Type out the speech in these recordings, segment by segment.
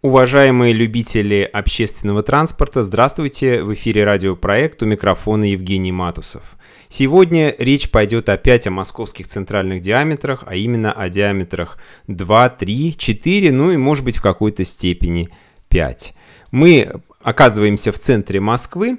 Уважаемые любители общественного транспорта, здравствуйте! В эфире радиопроект у микрофона Евгений Матусов. Сегодня речь пойдет опять о московских центральных диаметрах, а именно о диаметрах 2, 3, 4, ну и может быть в какой-то степени 5. Мы оказываемся в центре Москвы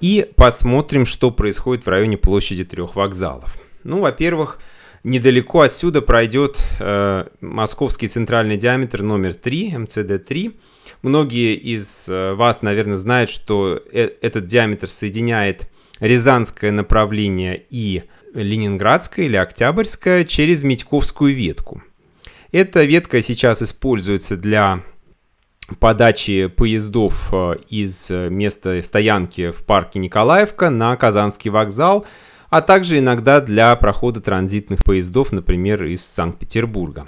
и посмотрим, что происходит в районе площади трех вокзалов. Ну, во-первых, Недалеко отсюда пройдет э, московский центральный диаметр номер 3, МЦД-3. Многие из э, вас, наверное, знают, что э этот диаметр соединяет Рязанское направление и Ленинградское или Октябрьское через Митьковскую ветку. Эта ветка сейчас используется для подачи поездов э, из места стоянки в парке Николаевка на Казанский вокзал – а также иногда для прохода транзитных поездов, например, из Санкт-Петербурга.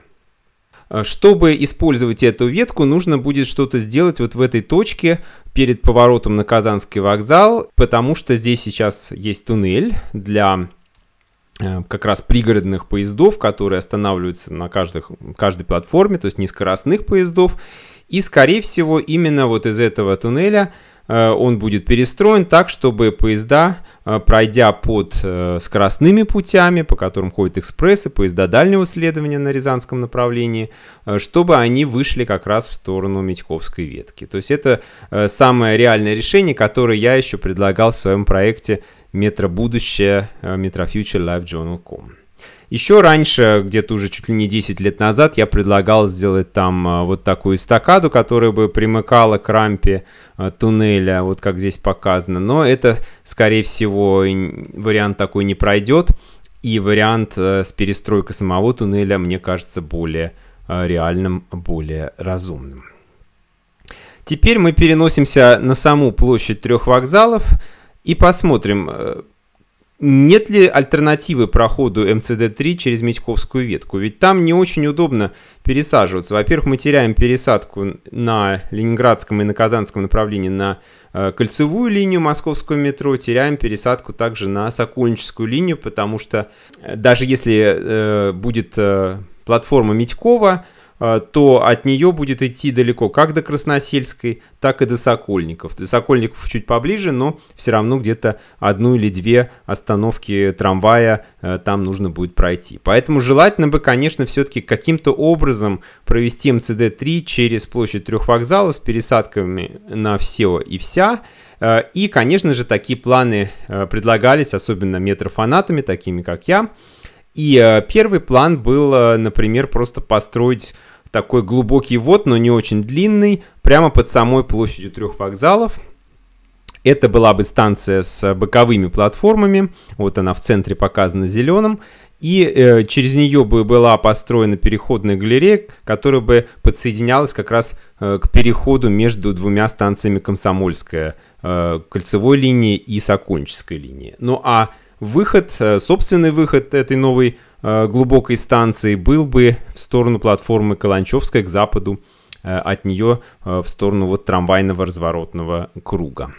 Э, чтобы использовать эту ветку, нужно будет что-то сделать вот в этой точке перед поворотом на Казанский вокзал, потому что здесь сейчас есть туннель для э, как раз пригородных поездов, которые останавливаются на каждых, каждой платформе, то есть нескоростных поездов. И, скорее всего, именно вот из этого туннеля Э, он будет перестроен так, чтобы поезда, э, пройдя под э, скоростными путями, по которым ходят экспрессы, поезда дальнего следования на Рязанском направлении, чтобы они вышли как раз в сторону Митьковской ветки. То есть это самое реальное решение, которое я еще предлагал в своем проекте «Метро будущее» Metrofutures Life Journal.com. Еще раньше, где-то уже чуть ли не 10 лет назад, я предлагал сделать там э, вот такую эстакаду, которая бы примыкала к рампе э, туннеля, вот как здесь показано. Но это, скорее всего, вариант такой не пройдет. И вариант э, с перестройкой самого туннеля, мне кажется, более реальным, более разумным. Теперь мы переносимся на саму площадь трех вокзалов и посмотрим, нет ли альтернативы проходу МЦД-3 через Митьковскую ветку? Ведь там не очень удобно пересаживаться. Во-первых, мы теряем пересадку на Ленинградском и на Казанском направлении на э, кольцевую линию московского метро, теряем пересадку также на Сокольническую линию, потому что э, даже если э, будет э, платформа Митькова, а, то от нее будет идти далеко как до Красносельской, так и до Сокольников. До Сокольников чуть поближе, но все равно где-то одну или две остановки трамвая э, там нужно будет пройти. Поэтому желательно бы, конечно, все-таки каким-то образом провести МЦД-3 через площадь трех вокзалов с пересадками на все и вся. Э, и, конечно же, такие планы э, предлагались, особенно метрофанатами, такими как я, и э, первый план был, э, например, просто построить такой глубокий вод, но не очень длинный, прямо под самой площадью трех вокзалов. Это была бы станция с боковыми платформами, вот она в центре показана зеленым, и э, через нее бы была построена переходная галерея, которая бы подсоединялась как раз э, к переходу между двумя станциями Комсомольская, э, кольцевой линии и Сокольнической линии. Ну а выход, э, собственный выход этой новой э, глубокой станции был бы в сторону платформы Каланчевской к западу э, от нее в сторону вот трамвайного разворотного круга.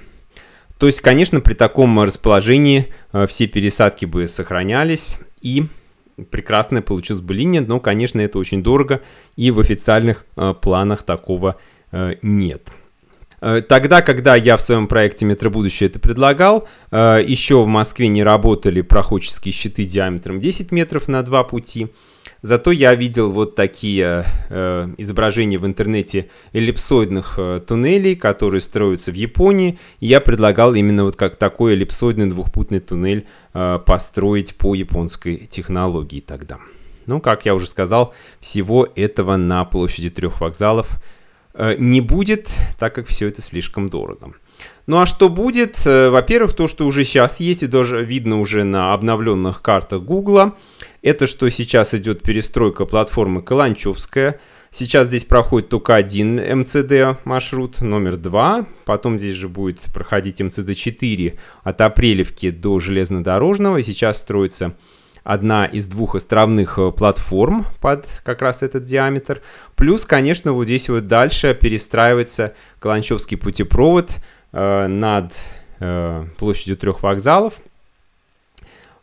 То есть, конечно, при таком расположении все пересадки бы сохранялись и прекрасная получилась бы линия, но, конечно, это очень дорого и в официальных планах такого нет. Э, тогда, когда я в своем проекте «Метро будущее» это предлагал, э, еще в Москве не работали проходческие щиты диаметром 10 метров на два пути. Зато я видел вот такие э, изображения в интернете эллипсоидных э, туннелей, которые строятся в Японии. И я предлагал именно вот как такой эллипсоидный двухпутный туннель э, построить по японской технологии тогда. Ну, как я уже сказал, всего этого на площади трех вокзалов – Э, не будет, так как все это слишком дорого. Ну а что будет? Э, во-первых, то, что уже сейчас есть и даже видно уже на обновленных картах Гугла, это что сейчас идет перестройка платформы Каланчевская. Сейчас здесь проходит только один МЦД маршрут, номер два, Потом здесь же будет проходить МЦД 4 от Апрелевки до Железнодорожного. И сейчас строится одна из двух островных э, платформ под как раз этот диаметр. Плюс, конечно, вот здесь вот дальше перестраивается Каланчевский путепровод э, над э, площадью трех вокзалов.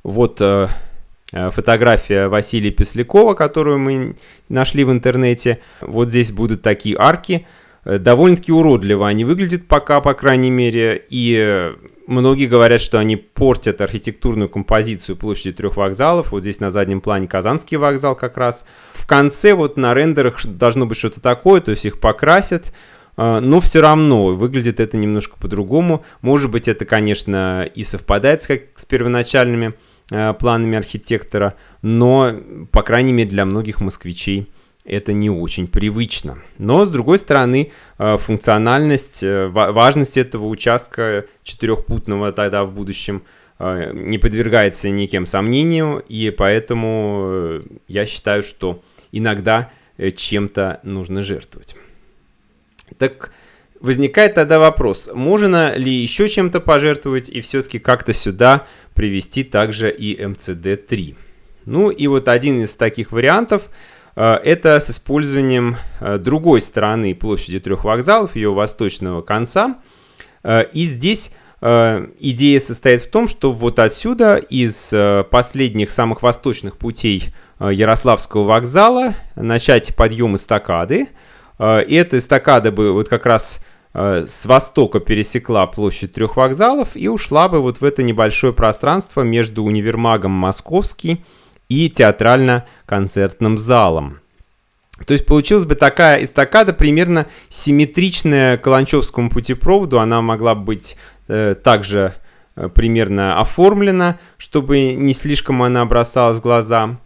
Вот э, э фотография Василия Песлякова, которую мы нашли в интернете. Вот здесь будут такие арки. Э, довольно-таки уродливо они выглядят пока, по крайней мере. И Многие говорят, что они портят архитектурную композицию площади трех вокзалов. Вот здесь на заднем плане Казанский вокзал как раз. В конце вот на рендерах должно быть что-то такое, то есть их покрасят. Э, но все равно выглядит это немножко по-другому. Может быть, это, конечно, и совпадает с, как, с первоначальными э, планами архитектора, но, по крайней мере, для многих москвичей – это не очень привычно. Но, с другой стороны, э, функциональность, э, важность этого участка четырехпутного тогда в будущем э, не подвергается никем сомнению, и поэтому я считаю, что иногда чем-то нужно жертвовать. Так возникает тогда вопрос, можно ли еще чем-то пожертвовать и все-таки как-то сюда привести также и МЦД-3? Ну и вот один из таких вариантов – а, это с использованием а, другой стороны площади трех вокзалов, ее восточного конца. А, и здесь идея состоит в том, что вот отсюда, из последних самых восточных путей Ярославского вокзала, начать подъем эстакады. И эта эстакада бы вот как раз с востока пересекла площадь трех вокзалов и ушла бы вот в это небольшое пространство между универмагом Московский и театрально-концертным залом. То есть получилась бы такая эстакада, примерно симметричная Каланчевскому путепроводу. Она могла быть э, также э, примерно оформлена, чтобы не слишком она бросалась в глаза.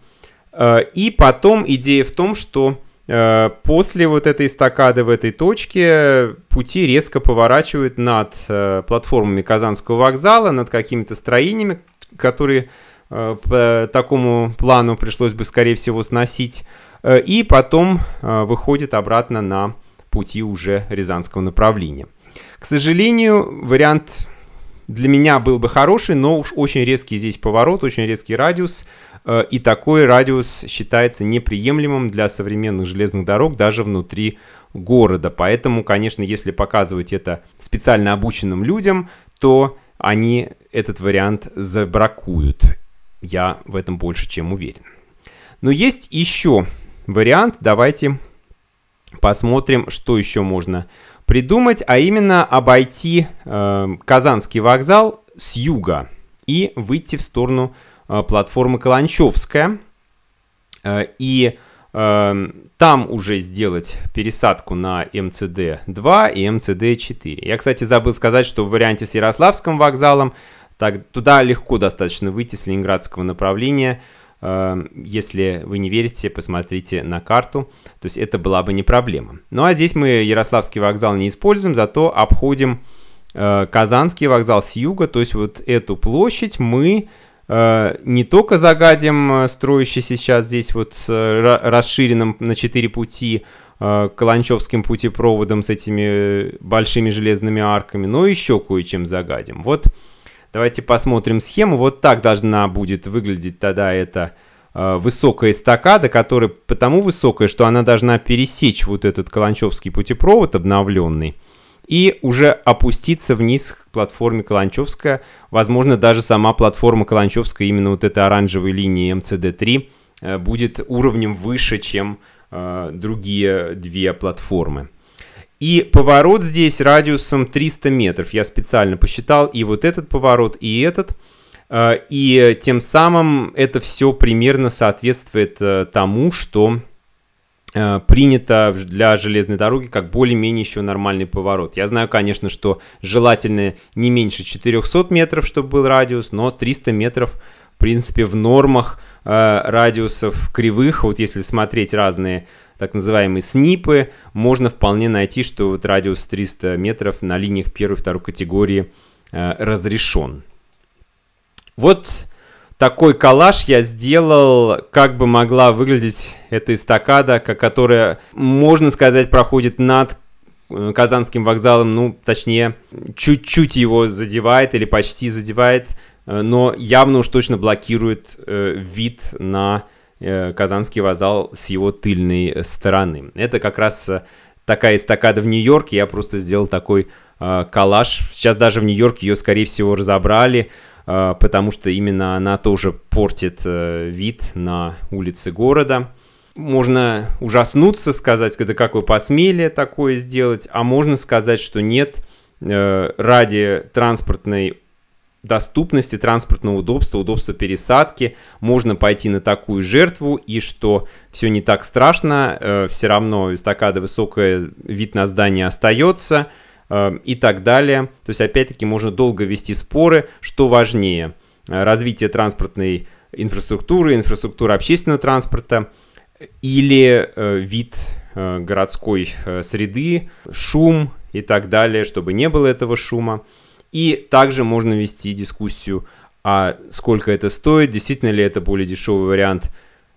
Э, и потом идея в том, что э, после вот этой эстакады в этой точке пути резко поворачивают над э, платформами Казанского вокзала, над какими-то строениями, которые Э, По такому плану пришлось бы, скорее всего, сносить. Э, и потом э, выходит обратно на пути уже рязанского направления. К сожалению, вариант для меня был бы хороший, но уж очень резкий здесь поворот, очень резкий радиус, и такой радиус считается неприемлемым для современных железных дорог даже внутри города. Поэтому, конечно, если показывать это специально обученным людям, то они этот вариант забракуют. Я в этом больше чем уверен. Но есть еще вариант. Давайте посмотрим, что еще можно придумать, а именно обойти э, Казанский вокзал с юга и выйти в сторону э, платформы Каланчевская. Э, и эм, там уже сделать пересадку на МЦД-2 и МЦД-4. Я, кстати, забыл сказать, что в варианте с Ярославским вокзалом так, туда легко достаточно выйти с ленинградского направления. Эм, если вы не верите, посмотрите на карту. То есть это была бы не проблема. Ну а здесь мы Ярославский вокзал не используем, зато обходим э, Казанский вокзал с юга. То есть вот эту площадь мы э, не только загадим э, строящийся сейчас здесь вот расширенным на 4 пути Каланчевским путепроводом с этими большими железными арками, но еще кое-чем загадим. Вот Давайте посмотрим схему. Вот так должна будет выглядеть тогда эта э, высокая эстакада, которая потому высокая, что она должна пересечь вот этот Каланчевский путепровод обновленный и уже опуститься вниз к платформе Каланчевская. Возможно, даже сама платформа Каланчевская, именно вот этой оранжевой линии МЦД-3, э, будет уровнем выше, чем э, другие две платформы. И поворот здесь радиусом 300 метров. Я специально посчитал и вот этот поворот, и этот. А, и тем самым это все примерно соответствует э, тому, что э, принято для железной дороги как более-менее еще нормальный поворот. Я знаю, конечно, что желательно не меньше 400 метров, чтобы был радиус, но 300 метров, в принципе, в нормах Э, радиусов кривых, вот если смотреть разные так называемые снипы, можно вполне найти, что вот радиус 300 метров на линиях первой и второй категории э, разрешен. Вот такой коллаж я сделал, как бы могла выглядеть эта эстакада, которая, можно сказать, проходит над э, Казанским вокзалом, ну, точнее, чуть-чуть его задевает или почти задевает. Э, но явно уж точно блокирует э, вид на э, Казанский вокзал с его тыльной стороны. Это как раз такая эстакада в Нью-Йорке, я просто сделал такой коллаж. Сейчас даже в Нью-Йорке ее, скорее всего, разобрали, потому что именно она тоже портит вид на улицы города. Можно ужаснуться, сказать, когда как вы посмели такое сделать, а можно сказать, что нет, ради транспортной доступности, транспортного удобства, удобства пересадки, можно пойти на такую жертву, и что все не так страшно, э, все равно эстакада высокая, вид на здание остается э, и так далее. То есть, опять-таки, можно долго вести споры, что важнее, э, развитие транспортной инфраструктуры, инфраструктура общественного транспорта или э, вид э, городской э, среды, шум и так далее, чтобы не было этого шума. И также можно вести дискуссию, а сколько это стоит, действительно ли это более дешевый вариант,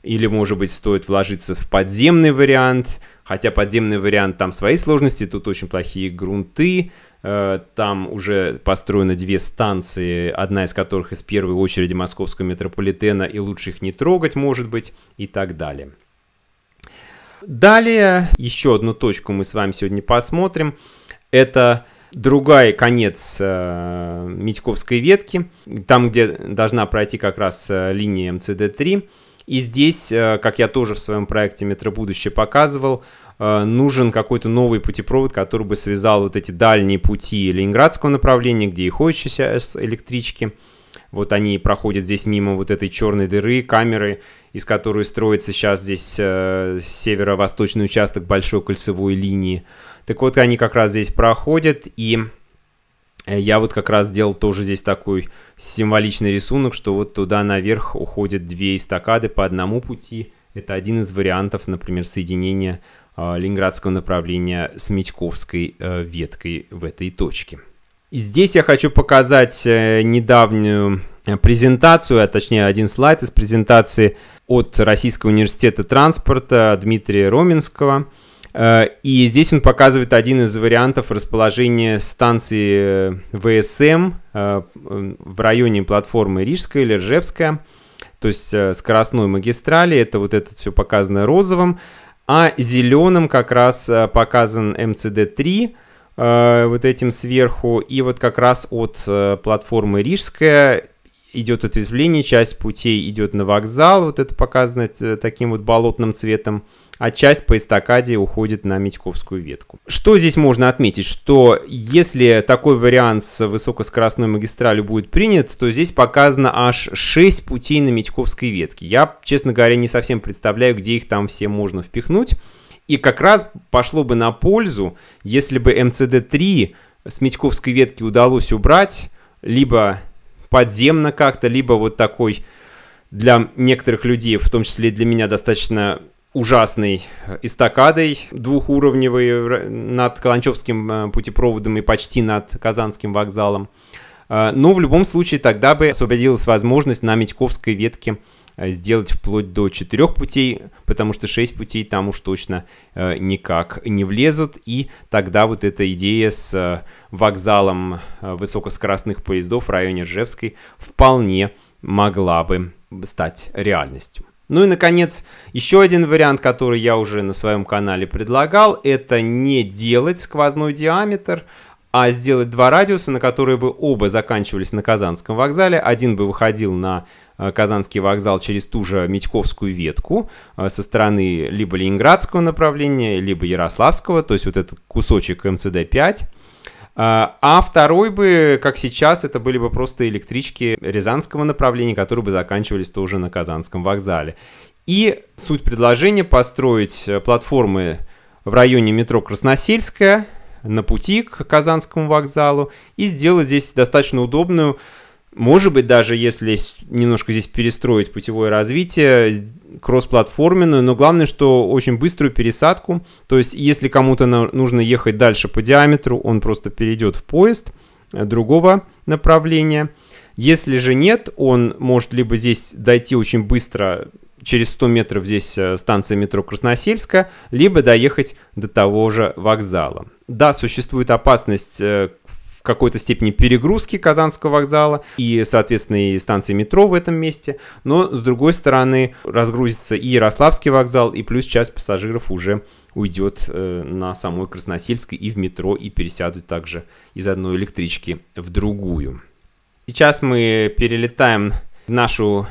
или, может быть, стоит вложиться в подземный вариант, хотя подземный вариант там свои сложности, тут очень плохие грунты, э, там уже построены две станции, одна из которых из первой очереди московского метрополитена, и лучше их не трогать, может быть, и так далее. Далее еще одну точку мы с вами сегодня посмотрим. Это другой конец э, Митьковской ветки, там, где должна пройти как раз э, линия МЦД-3. И здесь, э, как я тоже в своем проекте «Метро будущее» показывал, э, нужен какой-то новый путепровод, который бы связал вот эти дальние пути ленинградского направления, где и ходящиеся сейчас электрички. Вот они проходят здесь мимо вот этой черной дыры, камеры, из которой строится сейчас здесь э, северо-восточный участок большой кольцевой линии. Так вот, они как раз здесь проходят, и э, я вот как раз сделал тоже здесь такой символичный рисунок, что вот туда наверх уходят две эстакады по одному пути. Это один из вариантов, например, соединения э, ленинградского направления с Митьковской э, веткой в этой точке. И здесь я хочу показать э, недавнюю э, презентацию, а точнее один слайд из презентации от Российского университета транспорта Дмитрия Роменского. Э, и здесь он показывает один из вариантов расположения станции э, ВСМ э, в районе платформы Рижская или Ржевская, то есть скоростной магистрали. Это вот это все показано розовым. А зеленым как раз показан МЦД-3, вот этим сверху. И вот как раз от платформы Рижская идет ответвление, часть путей идет на вокзал, вот это показано э, таким вот болотным цветом, а часть по эстакаде уходит на Митьковскую ветку. Что здесь можно отметить? Что если такой вариант с высокоскоростной магистралью будет принят, то здесь показано аж 6 путей на Митьковской ветке. Я, честно говоря, не совсем представляю, где их там все можно впихнуть. И как раз пошло бы на пользу, если бы МЦД-3 с Митьковской ветки удалось убрать, либо подземно как-то, либо вот такой для некоторых людей, в том числе и для меня, достаточно ужасной э, эстакадой двухуровневой э, над Каланчевским э, путепроводом и почти над Казанским вокзалом. Но в любом случае тогда бы освободилась возможность на Митьковской ветке Э, сделать вплоть до четырех путей, потому что шесть путей там уж точно э, никак не влезут. И тогда вот эта идея с э, вокзалом высокоскоростных поездов в районе Ржевской вполне могла бы стать реальностью. Ну и, наконец, еще один вариант, который я уже на своем канале предлагал, это не делать сквозной диаметр, а сделать два радиуса, на которые бы оба заканчивались на Казанском вокзале. Один бы выходил на Э, Казанский вокзал через ту же Митьковскую ветку э, со стороны либо Ленинградского направления, либо Ярославского, то есть вот этот кусочек МЦД-5. Э, а второй бы, как сейчас, это были бы просто электрички Рязанского направления, которые бы заканчивались тоже на Казанском вокзале. И суть предложения построить платформы в районе метро Красносельская на пути к Казанскому вокзалу и сделать здесь достаточно удобную может быть, даже если немножко здесь перестроить путевое развитие, кроссплатформенную, но главное, что очень быструю пересадку. То есть, если кому-то нужно ехать дальше по диаметру, он просто перейдет в поезд э, другого направления. Если же нет, он может либо здесь дойти очень быстро, через 100 метров здесь э, станция метро Красносельска, либо доехать до того же вокзала. Да, существует опасность в э, какой-то степени перегрузки Казанского вокзала и, соответственно, и станции метро в этом месте. Но, с другой стороны, разгрузится и Ярославский вокзал, и плюс часть пассажиров уже уйдет э, на самой Красносельской и в метро, и пересядут также из одной электрички в другую. Сейчас мы перелетаем в нашу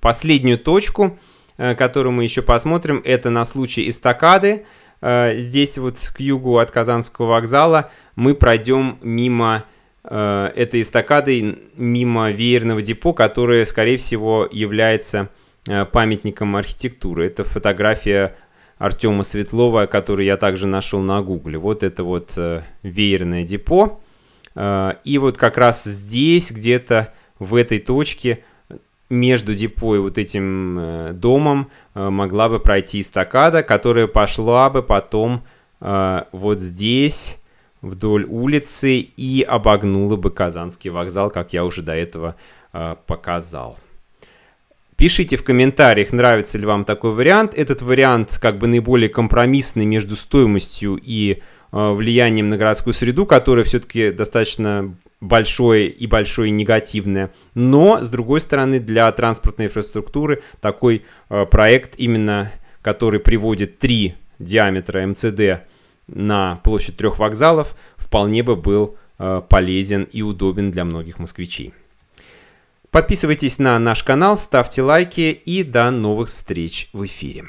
последнюю точку, э, которую мы еще посмотрим. Это на случай эстакады. Э, здесь вот к югу от Казанского вокзала мы пройдем мимо э, этой эстакады, мимо веерного депо, которое, скорее всего, является э, памятником архитектуры. Это фотография Артема Светлова, которую я также нашел на гугле. Вот это вот веерное депо. И вот как раз здесь, где-то в этой точке, между депо и вот этим э, домом э, могла бы пройти эстакада, которая пошла бы потом э, вот здесь, вдоль улицы, и обогнула бы Казанский вокзал, как я уже до этого показал. Пишите в комментариях, нравится ли вам такой вариант. Этот вариант как бы наиболее компромиссный между стоимостью и влиянием на городскую среду, которая все-таки достаточно большое и большое негативное. Но, с другой стороны, для транспортной инфраструктуры такой э, проект, именно который приводит три диаметра МЦД на площадь трех вокзалов, вполне бы был э, полезен и удобен для многих москвичей. Подписывайтесь на наш канал, ставьте лайки и до новых встреч в эфире.